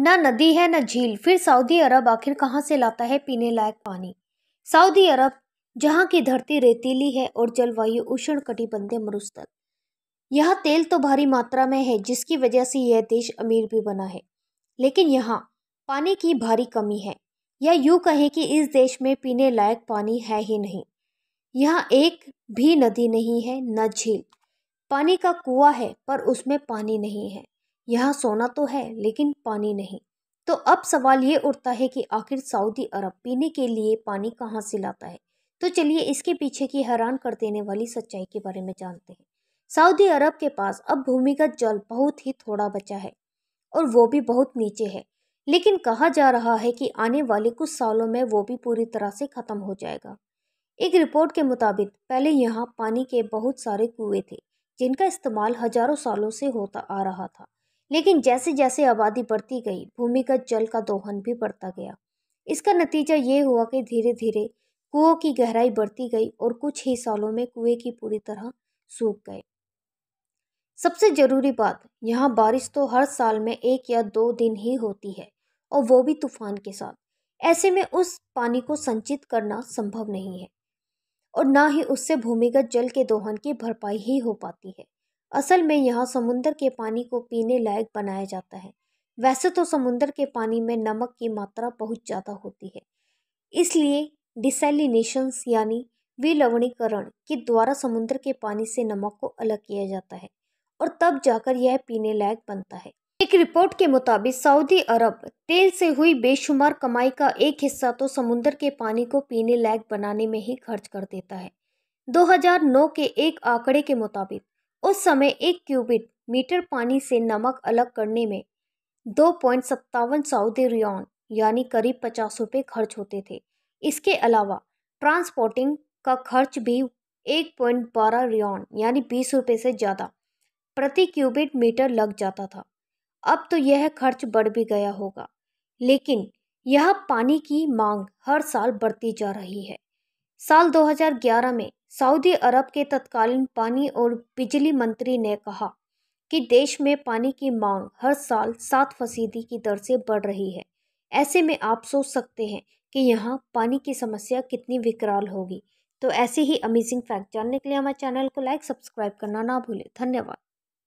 न नदी है ना झील फिर सऊदी अरब आखिर कहाँ से लाता है पीने लायक पानी सऊदी अरब जहाँ की धरती रेतीली है और जलवायु उष्ण कटिबंधीय मरुस्थल यह तेल तो भारी मात्रा में है जिसकी वजह से यह देश अमीर भी बना है लेकिन यहाँ पानी की भारी कमी है या यूँ कहें कि इस देश में पीने लायक पानी है ही नहीं यहाँ एक भी नदी नहीं है न झील पानी का कुआ है पर उसमें पानी नहीं है यहाँ सोना तो है लेकिन पानी नहीं तो अब सवाल ये उठता है कि आखिर सऊदी अरब पीने के लिए पानी कहाँ से लाता है तो चलिए इसके पीछे की हैरान कर देने वाली सच्चाई के बारे में जानते हैं सऊदी अरब के पास अब भूमिगत जल बहुत ही थोड़ा बचा है और वो भी बहुत नीचे है लेकिन कहा जा रहा है कि आने वाले कुछ सालों में वो भी पूरी तरह से ख़त्म हो जाएगा एक रिपोर्ट के मुताबिक पहले यहाँ पानी के बहुत सारे कुएँ थे जिनका इस्तेमाल हजारों सालों से होता आ रहा था लेकिन जैसे जैसे आबादी बढ़ती गई भूमिगत जल का दोहन भी बढ़ता गया इसका नतीजा ये हुआ कि धीरे धीरे कुओं की गहराई बढ़ती गई और कुछ ही सालों में कुएं की पूरी तरह सूख गए सबसे ज़रूरी बात यहाँ बारिश तो हर साल में एक या दो दिन ही होती है और वो भी तूफान के साथ ऐसे में उस पानी को संचित करना संभव नहीं है और ना ही उससे भूमिगत जल के दोहन की भरपाई ही हो पाती है असल में यहाँ समुंदर के पानी को पीने लायक बनाया जाता है वैसे तो समुंदर के पानी में नमक की मात्रा बहुत ज़्यादा होती है इसलिए डिसेलिनेशंस यानी विलवणीकरण के द्वारा समुद्र के पानी से नमक को अलग किया जाता है और तब जाकर यह पीने लायक बनता है एक रिपोर्ट के मुताबिक सऊदी अरब तेल से हुई बेशुमार कमाई का एक हिस्सा तो समुद्र के पानी को पीने लायक बनाने में ही खर्च कर देता है 2009 के एक आंकड़े के मुताबिक उस समय एक क्यूबिट मीटर पानी से नमक अलग करने में दो पॉइंट सत्तावन सऊदी रियान यानी करीब पचास रुपये खर्च होते थे इसके अलावा ट्रांसपोर्टिंग का खर्च भी एक पॉइंट बारह रियान यानी बीस रुपये से ज़्यादा प्रति क्यूबिट मीटर लग जाता था अब तो यह खर्च बढ़ भी गया होगा लेकिन यह पानी की मांग हर साल बढ़ती जा रही है साल 2011 में सऊदी अरब के तत्कालीन पानी और बिजली मंत्री ने कहा कि देश में पानी की मांग हर साल सात फसीदी की दर से बढ़ रही है ऐसे में आप सोच सकते हैं कि यहाँ पानी की समस्या कितनी विकराल होगी तो ऐसे ही अमेजिंग फैक्ट जानने के लिए हमारे चैनल को लाइक सब्सक्राइब करना ना भूलें धन्यवाद